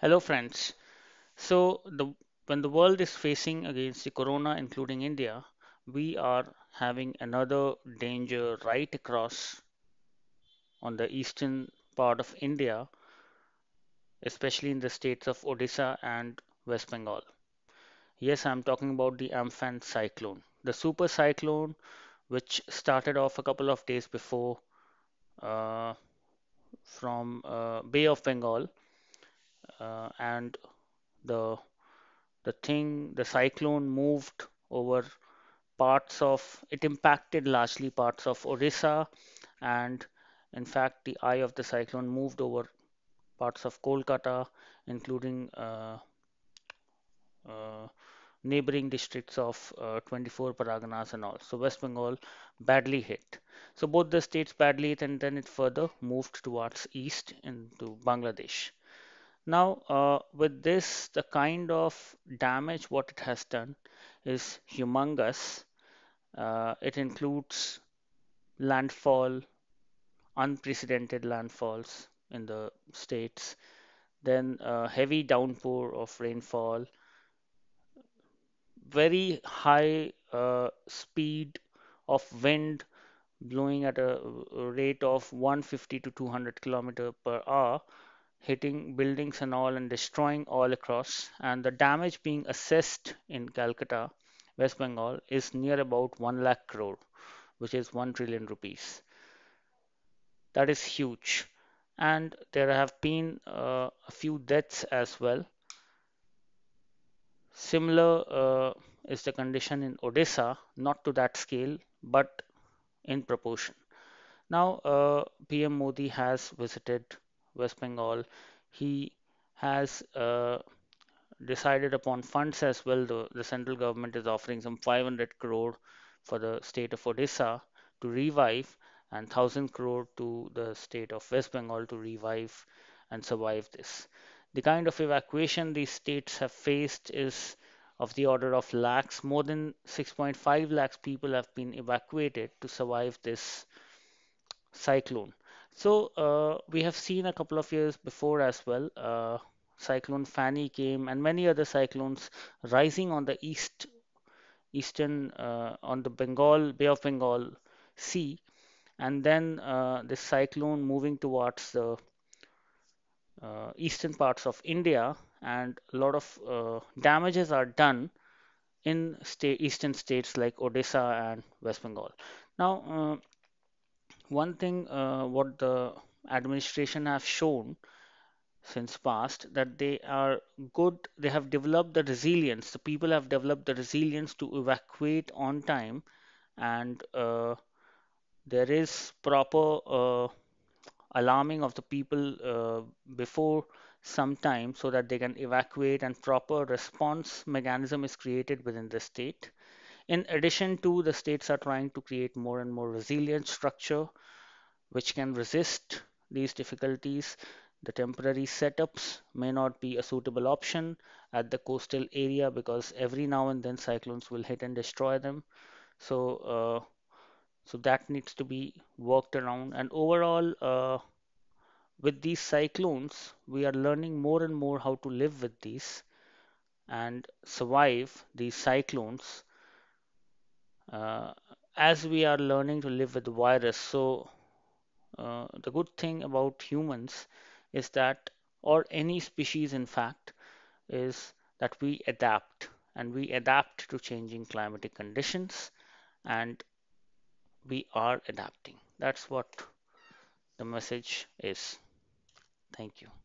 Hello friends. So the, when the world is facing against the corona including India, we are having another danger right across on the eastern part of India, especially in the states of Odisha and West Bengal. Yes, I'm talking about the Amphan cyclone, the super cyclone which started off a couple of days before uh, from uh, Bay of Bengal uh, and the the thing the cyclone moved over parts of it impacted largely parts of Orissa and in fact the eye of the cyclone moved over parts of Kolkata including uh, uh, neighboring districts of uh, 24 paraganas and all. So West Bengal badly hit. So both the states badly hit and then it further moved towards east into Bangladesh. Now, uh, with this, the kind of damage what it has done is humongous. Uh, it includes landfall, unprecedented landfalls in the states, then uh, heavy downpour of rainfall, very high uh, speed of wind blowing at a rate of 150 to 200 kilometer per hour hitting buildings and all and destroying all across. And the damage being assessed in Calcutta, West Bengal, is near about 1 lakh crore, which is 1 trillion rupees. That is huge. And there have been uh, a few deaths as well. Similar uh, is the condition in Odisha, not to that scale, but in proportion. Now, uh, PM Modi has visited West Bengal. He has uh, decided upon funds as well. The, the central government is offering some 500 crore for the state of Odisha to revive and 1000 crore to the state of West Bengal to revive and survive this. The kind of evacuation these states have faced is of the order of lakhs. More than 6.5 lakhs people have been evacuated to survive this cyclone. So uh, we have seen a couple of years before as well. Uh, Cyclone Fanny came, and many other cyclones rising on the east, eastern, uh, on the Bengal Bay of Bengal Sea, and then uh, this cyclone moving towards the uh, eastern parts of India, and a lot of uh, damages are done in state, eastern states like Odisha and West Bengal. Now uh, one thing uh, what the administration have shown since past that they are good they have developed the resilience the people have developed the resilience to evacuate on time and uh, there is proper uh, alarming of the people uh, before some time so that they can evacuate and proper response mechanism is created within the state in addition to the states are trying to create more and more resilient structure which can resist these difficulties. The temporary setups may not be a suitable option at the coastal area because every now and then cyclones will hit and destroy them. So, uh, so that needs to be worked around. And overall, uh, with these cyclones, we are learning more and more how to live with these and survive these cyclones uh, as we are learning to live with the virus so uh, the good thing about humans is that or any species in fact is that we adapt and we adapt to changing climatic conditions and we are adapting that's what the message is thank you